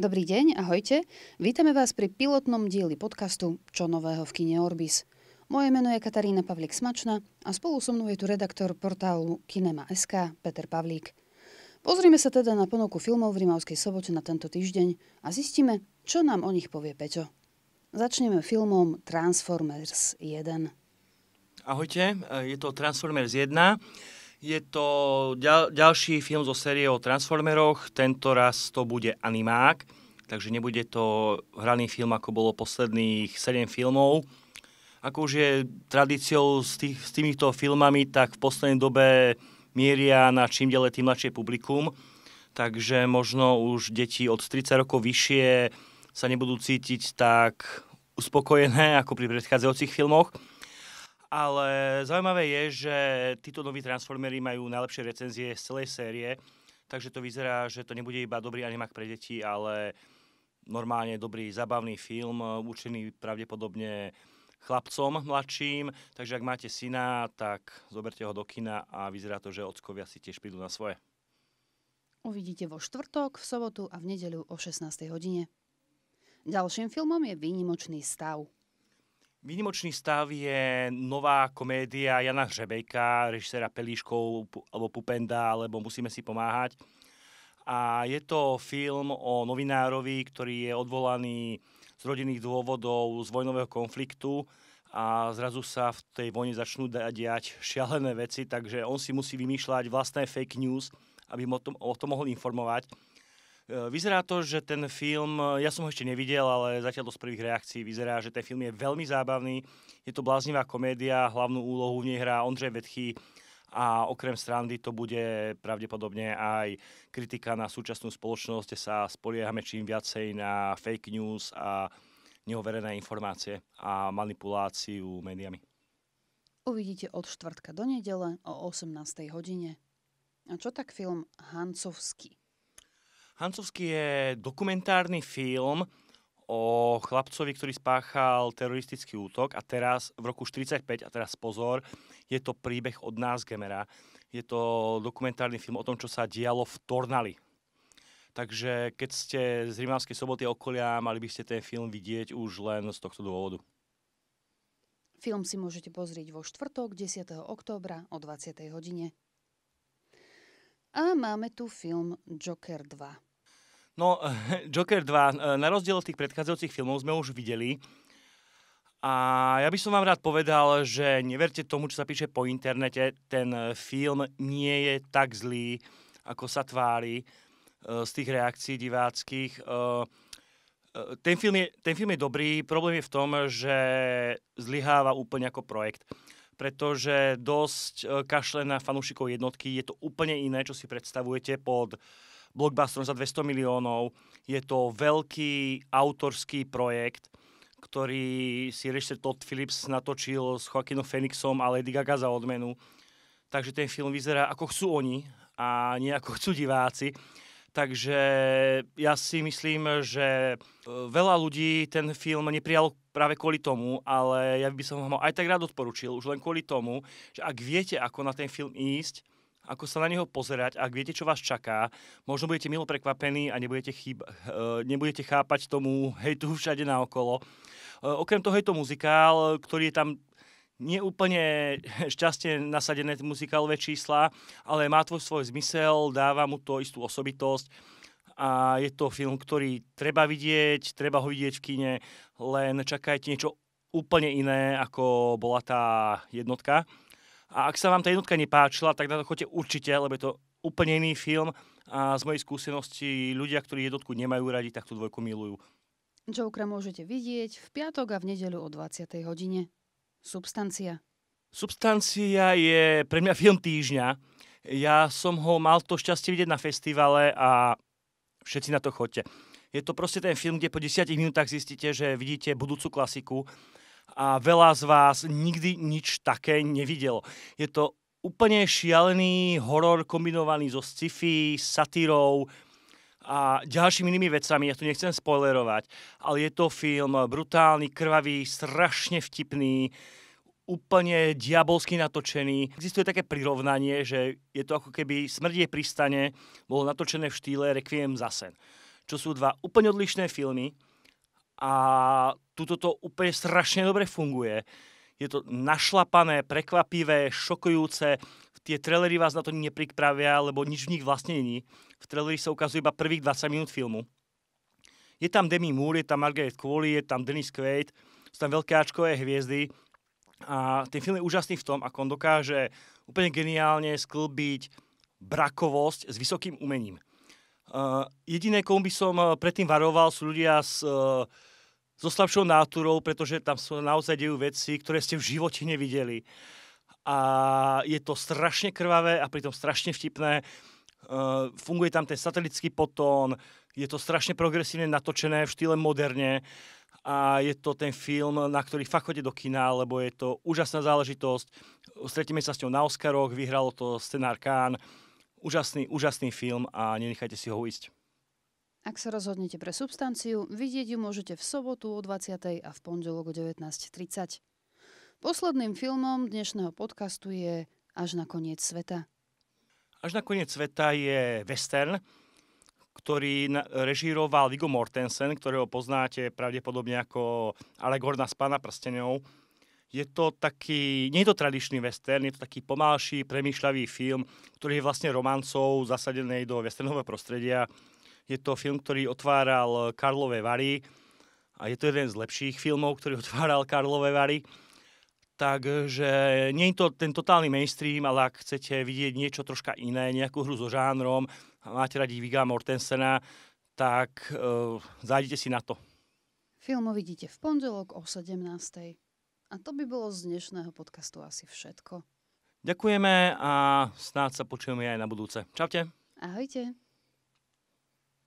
Dobrý deň, ahojte. Vítame vás pri pilotnom dieli podcastu Čo nového v kine Orbis. Moje meno je Katarína Pavlik-Smačna a spolu so mnou je tu redaktor portálu Kinema.sk Peter Pavlík. Pozrime sa teda na ponuku filmov v Rimavskej sobote na tento týždeň a zistíme, čo nám o nich povie Peťo. Začneme filmom Transformers 1. Ahojte, je to Transformers 1. Je to ďal, ďalší film zo série o Transformeroch, tento raz to bude animák, takže nebude to hraný film, ako bolo posledných 7 filmov. Ako už je tradíciou s, tých, s týmito filmami, tak v poslednej dobe mieria na čím ďalej tým mladšie publikum, takže možno už deti od 30 rokov vyššie sa nebudú cítiť tak uspokojené ako pri predchádzajúcich filmoch. Ale zaujímavé je, že títo noví Transformery majú najlepšie recenzie z celej série, takže to vyzerá, že to nebude iba dobrý animák pre deti, ale normálne dobrý zabavný film, e, určený pravdepodobne chlapcom mladším, takže ak máte syna, tak zoberte ho do kina a vyzerá to, že ockovia si tiež prídu na svoje. Uvidíte vo štvrtok, v sobotu a v nedeľu o 16. hodine. Ďalším filmom je Výnimočný stav. Výnimočný stav je nová komédia Jana Hřebejka, režiséra Pelíškov alebo Pupenda, alebo Musíme si pomáhať. A je to film o novinárovi, ktorý je odvolaný z rodinných dôvodov z vojnového konfliktu a zrazu sa v tej vojne začnú diať šialené veci, takže on si musí vymýšľať vlastné fake news, aby o tom, o tom mohol informovať Eh, vyzerá to, že ten film, eh, ja som ho ešte nevidel, ale zatiaľ to z prvých reakcií vyzerá, že ten film je veľmi zábavný. Je to bláznivá komédia, hlavnú úlohu v nej hrá Ondřej Vetchý, a okrem strandy to bude pravdepodobne aj kritika na súčasnú spoločnosť, kde sa spoliehame čím viacej na fake news a neoverené informácie a manipuláciu médiami. Uvidíte od štvrtka do nedele o 18. hodine. A čo tak film Hancovský? Hancovský je dokumentárny film o chlapcovi, ktorý spáchal teroristický útok a teraz v roku 45, a teraz pozor, je to príbeh od nás Gemera. Je to dokumentárny film o tom, čo sa dialo v Tornali. Takže keď ste z Rimavskej soboty okolia, mali by ste ten film vidieť už len z tohto dôvodu. Film si môžete pozrieť vo štvrtok 10. októbra o 20. hodine. A máme tu film Joker 2. No, Joker 2, e, na rozdiel od tých predchádzajúcich filmov sme už videli. A ja by som vám rád povedal, že neverte tomu, čo sa píše po internete. Ten e, film nie je tak zlý, ako sa tvári e, z tých reakcií diváckých. Ten film, je, ten film je dobrý, problém je v tom, že zlyháva úplne ako projekt pretože dosť kašle na fanúšikov jednotky, je to úplne iné, čo si predstavujete pod uh, blockbusterom za 200 miliónov. Je to veľký autorský projekt, ktorý si režisér Todd Phillips natočil s Joaquinom Phoenixom a Lady Gaga za odmenu. Takže ten film vyzerá ako chcú oni a nie ako chcú diváci. Takže ja si myslím, že e, veľa ľudí ten film neprijal práve kvôli tomu, ale ja by som ho aj tak rád odporučil, už len kvôli tomu, že ak viete, ako na ten film ísť, ako sa na neho pozerať. Ak viete, čo vás čaká, možno budete milo prekvapení a nebudete, chýba, eh, nebudete chápať tomu hejtu všade naokolo. Eh, okrem toho je to muzikál, ktorý je tam neúplne šťastne nasadené muzikálové čísla, ale má to svoj zmysel, dáva mu to istú osobitosť a je to film, ktorý treba vidieť, treba ho vidieť v kine, len čakajte niečo úplne iné, ako bola tá jednotka. A ak sa vám tá jednotka nepáčila, tak na to chodte určite, lebo je to úplne iný film a z mojej skúsenosti ľudia, ktorí jednotku nemajú radi, tak tú dvojku milujú. Jokera môžete vidieť v piatok a v nedeľu o 20. hodine. Substancia. Substancia je pre mňa film týždňa. Ja som ho mal to šťastie vidieť na festivale a všetci na to chodte. Je to proste ten film, kde po 10 minútach zistíte, že vidíte budúcu klasiku a veľa z vás nikdy nič také nevidelo. Je to úplne šialený horor kombinovaný so sci-fi, satírou, a ďalšími inými vecami, ja tu nechcem spoilerovať, ale je to film brutálny, krvavý, strašne vtipný, úplne diabolsky natočený. Existuje také prirovnanie, že je to ako keby Smrdie pristane bolo natočené v štýle Requiem za sen, čo sú dva úplne odlišné filmy, a tuto to úplne strašne dobre funguje. Je to našlapané, prekvapivé, šokujúce. Tie trailery vás na to nepripravia, lebo nič v nich vlastne není. V traileri sa ukazuje iba prvých 20 minút filmu. Je tam Demi Moore, je tam Margaret Qualley, je tam Dennis Quaid, sú tam veľké ačkové hviezdy. A ten film je úžasný v tom, ako on dokáže úplne geniálne sklbiť brakovosť s vysokým umením. Uh, jediné, komu by som eh, predtým varoval, sú ľudia s uh, eh, so slabšou náturou, pretože tam sú naozaj dejú veci, ktoré ste v živote nevideli. A je to strašne krvavé a pritom strašne vtipné. E, funguje tam ten satelický potón, je to strašne progresívne natočené v štýle moderne a je to ten film, na ktorý fakt chodí do kina, lebo je to úžasná záležitosť. Stretíme sa s ňou na Oscaroch, vyhralo to scenár Kán. Úžasný, úžasný film a nenechajte si ho ísť. Ak sa rozhodnete pre substanciu, vidieť ju môžete v sobotu o 20. a v pondelok o 19.30. Posledným filmom dnešného podcastu je Až na koniec sveta. Až na koniec sveta je western, ktorý režíroval Viggo Mortensen, ktorého poznáte pravdepodobne ako Alegorna s Pána prstenov. Je to taký, nie je to tradičný western, je to taký pomalší, premýšľavý film, ktorý je vlastne romancov zasadený do westernového prostredia je to film, ktorý otváral Karlové Vary a je to jeden z lepších filmov, ktorý otváral Karlové Vary. Takže nie je to ten totálny mainstream, ale ak chcete vidieť niečo troška iné, nejakú hru so žánrom a máte radi Viga Mortensena, tak e, eh, zájdete si na to. Film uvidíte v pondelok o 17. A to by bolo z dnešného podcastu asi všetko. Ďakujeme a snáď sa počujeme aj na budúce. Čaute. Ahojte.